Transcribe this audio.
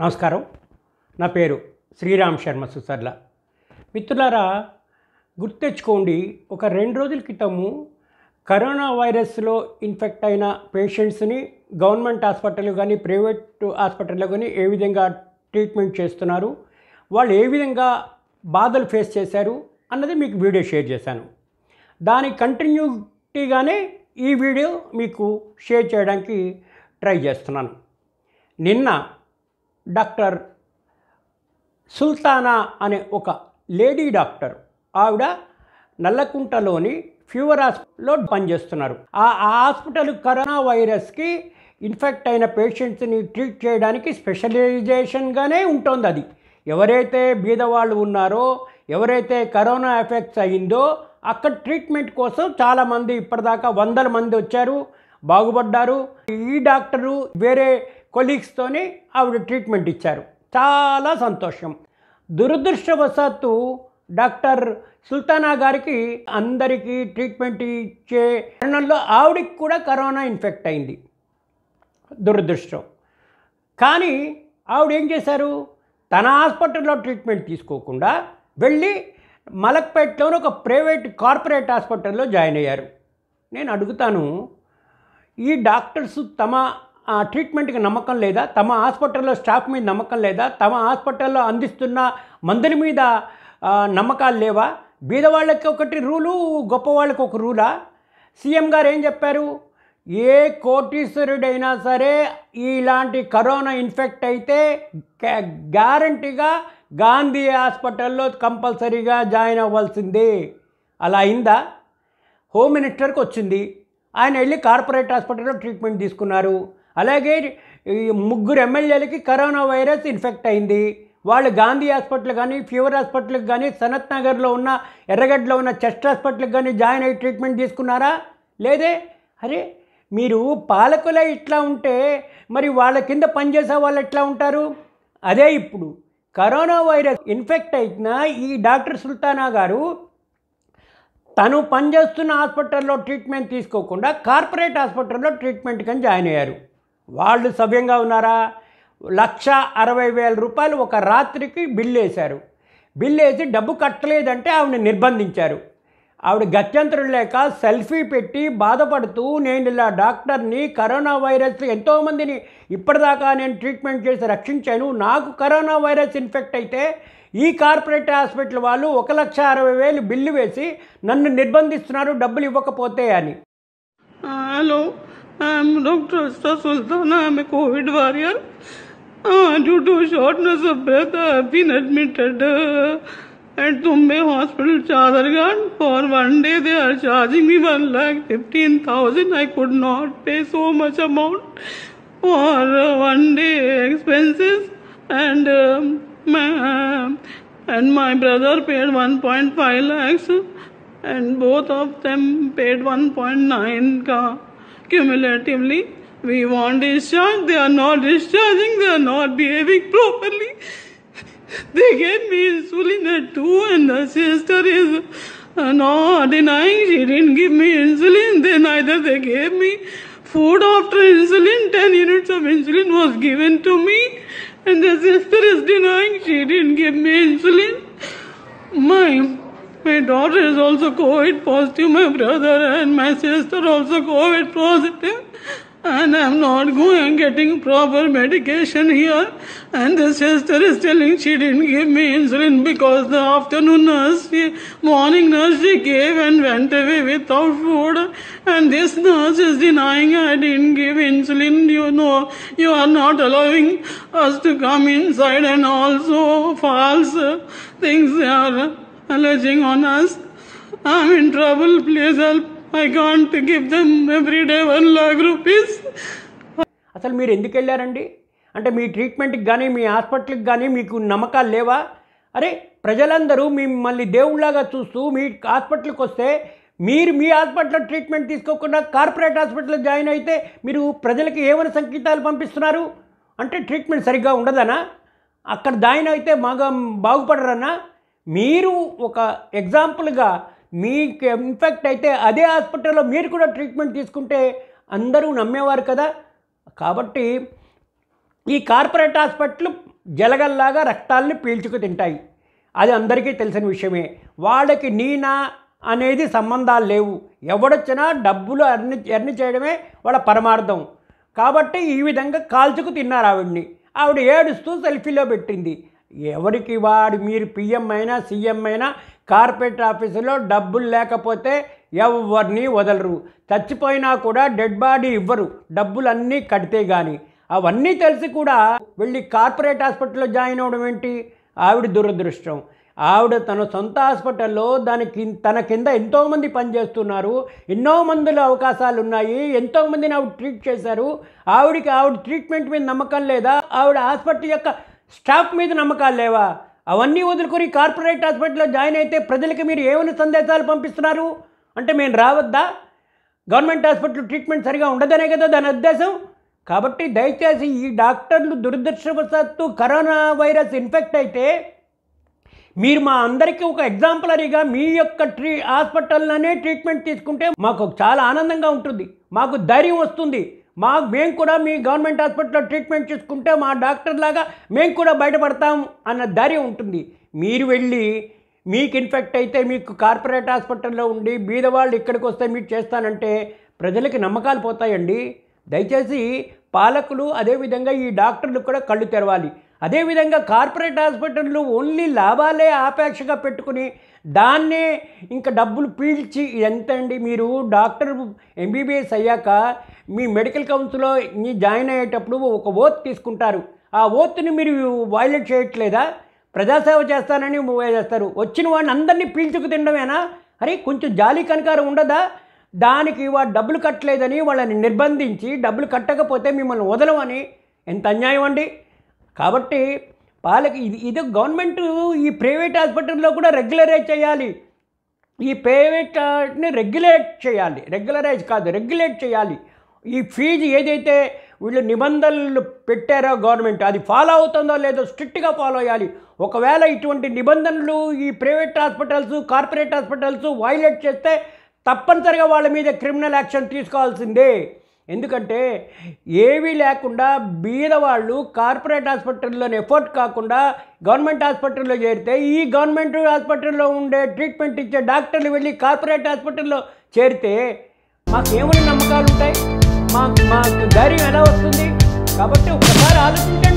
నమస్కారం నా పేరు శ్రీరామ్ శర్మ సుసర్ల మిత్రులారా గుర్తెచ్చుకోండి ఒక రెండు రోజుల క్రితము కరోనా వైరస్లో ఇన్ఫెక్ట్ అయిన పేషెంట్స్ని గవర్నమెంట్ హాస్పిటల్ కానీ ప్రైవేట్ హాస్పిటల్లో కానీ ఏ విధంగా ట్రీట్మెంట్ చేస్తున్నారు వాళ్ళు ఏ విధంగా బాధలు ఫేస్ చేశారు అన్నది మీకు వీడియో షేర్ చేశాను దాని కంటిన్యూటీగానే ఈ వీడియో మీకు షేర్ చేయడానికి ట్రై చేస్తున్నాను నిన్న డాక్టర్ సుల్తానా అనే ఒక లేడీ డాక్టర్ ఆవిడ నల్లకుంటలోని ఫీవర్ హాస్పిటల్లో పనిచేస్తున్నారు ఆ హాస్పిటల్ కరోనా వైరస్కి ఇన్ఫెక్ట్ అయిన పేషెంట్స్ని ట్రీట్ చేయడానికి స్పెషలైజేషన్గానే ఉంటుంది అది ఎవరైతే బీదవాళ్ళు ఉన్నారో ఎవరైతే కరోనా ఎఫెక్ట్స్ అయిందో అక్కడ ట్రీట్మెంట్ కోసం చాలామంది ఇప్పటిదాకా వందల మంది వచ్చారు బాగుపడ్డారు ఈ డాక్టరు వేరే కొలీగ్స్తోని ఆవిడ ట్రీట్మెంట్ ఇచ్చారు చాలా సంతోషం దురదృష్టవశాత్తు డాక్టర్ సుల్తానా గారికి అందరికీ ట్రీట్మెంట్ ఇచ్చే తరుణంలో ఆవిడికి కూడా కరోనా ఇన్ఫెక్ట్ అయింది దురదృష్టం కానీ ఆవిడ ఏం చేశారు తన హాస్పిటల్లో ట్రీట్మెంట్ తీసుకోకుండా వెళ్ళి మలక్పేటలోని ఒక ప్రైవేట్ కార్పొరేట్ హాస్పిటల్లో జాయిన్ అయ్యారు నేను అడుగుతాను ఈ డాక్టర్స్ తమ ట్రీట్మెంట్కి నమ్మకం లేదా తమ హాస్పిటల్లో స్టాఫ్ మీద నమ్మకం లేదా తమ హాస్పిటల్లో అందిస్తున్న మందుల మీద నమ్మకాలు లేవా బీదవాళ్ళకి ఒకటి రూలు గొప్ప వాళ్ళకి ఒక రూలా సీఎం గారు ఏం చెప్పారు ఏ కోటీశ్వరుడైనా సరే ఇలాంటి కరోనా ఇన్ఫెక్ట్ అయితే గ్యారంటీగా గాంధీ హాస్పిటల్లో కంపల్సరీగా జాయిన్ అవ్వాల్సిందే అలా అయిందా హోమ్ మినిస్టర్కి వచ్చింది ఆయన వెళ్ళి కార్పొరేట్ హాస్పిటల్లో ట్రీట్మెంట్ తీసుకున్నారు అలాగే ముగ్గురు ఎమ్మెల్యేలకి కరోనా వైరస్ ఇన్ఫెక్ట్ అయింది వాళ్ళు గాంధీ హాస్పిటల్ కానీ ఫీవర్ హాస్పిటల్కి కానీ సనత్ నగర్లో ఉన్న ఎర్రగడ్డలో ఉన్న చెస్ట్ హాస్పిటల్కి కానీ జాయిన్ అయ్యి ట్రీట్మెంట్ తీసుకున్నారా లేదే అరే మీరు పాలకులే ఇట్లా ఉంటే మరి వాళ్ళ కింద పనిచేసే వాళ్ళు ఎట్లా ఉంటారు అదే ఇప్పుడు కరోనా వైరస్ ఇన్ఫెక్ట్ అయిన ఈ డాక్టర్ సుల్తానా గారు తను పనిచేస్తున్న హాస్పిటల్లో ట్రీట్మెంట్ తీసుకోకుండా కార్పొరేట్ హాస్పిటల్లో ట్రీట్మెంట్ కానీ జాయిన్ అయ్యారు వాళ్ళు సవ్యంగా ఉన్నారా లక్ష అరవై వేల రూపాయలు ఒక రాత్రికి బిల్లు వేశారు బిల్లు వేసి డబ్బు కట్టలేదంటే ఆవిడ నిర్బంధించారు ఆవిడ గత్యంతరం లేక సెల్ఫీ పెట్టి బాధపడుతూ నేను ఇలా డాక్టర్ని కరోనా వైరస్ ఎంతోమందిని ఇప్పటిదాకా నేను ట్రీట్మెంట్ చేసి రక్షించాను నాకు కరోనా వైరస్ ఇన్ఫెక్ట్ అయితే ఈ కార్పొరేట్ హాస్పిటల్ వాళ్ళు ఒక లక్ష అరవై వేలు బిల్లు వేసి నన్ను నిర్బంధిస్తున్నారు డబ్బులు ఇవ్వకపోతే అని hello I am doctor Asta Sultana I am a COVID warrior due to shortness of breath I have been admitted at Thumbay hospital Chaderghat for one day they are charging me one lakh fifteen thousand I could not pay so much amount for one day expenses and and my brother paid one point five lakhs and both of them paid Cumulatively, we want discharge, they are not discharging, they are not behaving properly. They get me insulin at 2 and the sister is uh, not denying she didn't give me insulin. Then either they gave me food after insulin, 10 units of insulin was given to me and the sister is denying she didn't give me insulin. My my daughter is also COVID positive, my brother and my sister also COVID positive, positive. and I'm not going getting proper medication here. And the sister is telling she didn't give me insulin because the afternoon nurse, she, morning nurse, she gave and went away without food. And this nurse is denying I didn't give insulin. You know, you are not allowing us to come inside, and also false things are alleging on us. I'm in trouble, please help. I can't give them every day one lakh rupees. అసలు మీరు ఎందుకు వెళ్ళారండి అంటే మీ ట్రీట్మెంట్కి కానీ మీ హాస్పిటల్కి కానీ మీకు నమ్మకాలు లేవా అరే ప్రజలందరూ మిమ్మల్ని దేవుళ్ళలాగా చూస్తూ మీ హాస్పిటల్కి వస్తే మీరు మీ హాస్పిటల్లో ట్రీట్మెంట్ తీసుకోకుండా కార్పొరేట్ హాస్పిటల్లో జాయిన్ అయితే మీరు ప్రజలకి ఏమైనా సంకేతాలు పంపిస్తున్నారు అంటే ట్రీట్మెంట్ సరిగ్గా ఉండదనా అక్కడ జాయిన్ అయితే మగ బాగుపడరన్నా మీరు ఒక ఎగ్జాంపుల్గా మీకు ఇన్ఫెక్ట్ అయితే అదే హాస్పిటల్లో మీరు కూడా ట్రీట్మెంట్ తీసుకుంటే అందరూ నమ్మేవారు కదా కాబట్టి ఈ కార్పొరేట్ హాస్పిటల్ జలగల్లాగా రక్తాలని పీల్చుకు తింటాయి అది అందరికీ తెలిసిన విషయమే వాళ్ళకి నీనా అనేది సంబంధాలు లేవు ఎవడొచ్చినా డబ్బులు అర్ని ఎర్ని చేయడమే వాళ్ళ పరమార్థం కాబట్టి ఈ విధంగా కాల్చుకు తిన్నారు ఆవిడ్ని ఆవిడ ఏడుస్తూ సెల్ఫీలో పెట్టింది ఎవరికి వాడు మీరు పిఎం అయినా సీఎం అయినా కార్పొరేట్ ఆఫీసులో డబ్బులు లేకపోతే ఎవరిని వదలరు చచ్చిపోయినా కూడా డెడ్ బాడీ ఇవ్వరు డబ్బులన్నీ కడితే కానీ అవన్నీ తెలిసి కూడా వెళ్ళి కార్పొరేట్ హాస్పిటల్లో జాయిన్ అవ్వడం ఏంటి ఆవిడ దురదృష్టం ఆవిడ తన సొంత హాస్పిటల్లో దానికి తన కింద ఎంతోమంది పనిచేస్తున్నారు ఎన్నో మందుల అవకాశాలు ఉన్నాయి ఎంతోమందిని ఆవిడ ట్రీట్ చేశారు ఆవిడకి ఆవిడ ట్రీట్మెంట్ మీద నమ్మకం లేదా ఆవిడ హాస్పిటల్ యొక్క స్టాఫ్ మీద నమ్మకాలు లేవా అవన్నీ వదులుకొని కార్పొరేట్ హాస్పిటల్లో జాయిన్ అయితే ప్రజలకి మీరు ఏమైనా సందేశాలు పంపిస్తున్నారు అంటే మేము రావద్దా గవర్నమెంట్ హాస్పిటల్ ట్రీట్మెంట్ సరిగా ఉండదనే కదా దాని ఉద్దేశం కాబట్టి దయచేసి ఈ డాక్టర్లు దురదృష్టవశాత్తు కరోనా వైరస్ ఇన్ఫెక్ట్ అయితే మీరు మా అందరికీ ఒక ఎగ్జాంపులరీగా మీ యొక్క ట్రీ హాస్పిటల్లోనే ట్రీట్మెంట్ తీసుకుంటే మాకు చాలా ఆనందంగా ఉంటుంది మాకు ధైర్యం వస్తుంది మా మేము కూడా మీ గవర్నమెంట్ హాస్పిటల్లో ట్రీట్మెంట్ చేసుకుంటే మా డాక్టర్ లాగా మేము కూడా బయటపడతాం అన్న దారి ఉంటుంది మీరు వెళ్ళి మీకు ఇన్ఫెక్ట్ అయితే మీకు కార్పొరేట్ హాస్పిటల్లో ఉండి బీదవాళ్ళు ఇక్కడికి వస్తే మీరు చేస్తానంటే ప్రజలకి నమ్మకాలు పోతాయండి దయచేసి పాలకులు అదేవిధంగా ఈ డాక్టర్లు కూడా కళ్ళు తెరవాలి అదేవిధంగా కార్పొరేట్ హాస్పిటళ్ళు ఓన్లీ లాభాలే ఆపేక్షగా పెట్టుకుని దాన్నే ఇంకా డబ్బులు పీల్చి ఎంత అండి మీరు డాక్టర్ ఎంబీబీఎస్ అయ్యాక మీ మెడికల్ కౌన్సిల్లో జాయిన్ అయ్యేటప్పుడు ఒక ఓత్ తీసుకుంటారు ఆ ఓత్ని మీరు వాయిలేట్ చేయట్లేదా ప్రజాసేవ చేస్తానని చేస్తారు వచ్చిన వాడిని అందరినీ పీల్చుకు తినడమేనా అరే కొంచెం జాలి కనకారం ఉండదా దానికి వాడు డబ్బులు కట్టలేదని వాళ్ళని నిర్బంధించి డబ్బులు కట్టకపోతే మిమ్మల్ని వదలమని ఎంత అన్యాయం అండి కాబట్టి పాలక ఇది ఇది గవర్నమెంట్ ఈ ప్రైవేట్ హాస్పిటల్లో కూడా రెగ్యులరైజ్ చేయాలి ఈ ప్రైవేట్ని రెగ్యులేట్ చేయాలి రెగ్యులరైజ్ కాదు రెగ్యులేట్ చేయాలి ఈ ఫీజు ఏదైతే వీళ్ళు నిబంధనలు పెట్టారో గవర్నమెంట్ అది ఫాలో అవుతుందో లేదో స్ట్రిక్ట్గా ఫాలో అయ్యాలి ఒకవేళ ఇటువంటి నిబంధనలు ఈ private hospitals corporate hospitals violate చేస్తే తప్పనిసరిగా వాళ్ళ మీద క్రిమినల్ యాక్షన్ తీసుకోవాల్సిందే ఎందుకంటే ఏవీ లేకుండా బీదవాళ్ళు కార్పొరేట్ హాస్పిటల్లో ఎఫోర్ట్ కాకుండా గవర్నమెంట్ హాస్పిటల్లో చేరితే ఈ గవర్నమెంట్ హాస్పిటల్లో ఉండే ట్రీట్మెంట్ ఇచ్చే డాక్టర్లు వెళ్ళి కార్పొరేట్ హాస్పిటల్లో చేరితే మాకు ఏమైనా నమ్మకాలు ఉంటాయి మా మాకు ధైర్యం ఎలా వస్తుంది కాబట్టి ఒకసారి ఆలోచించండి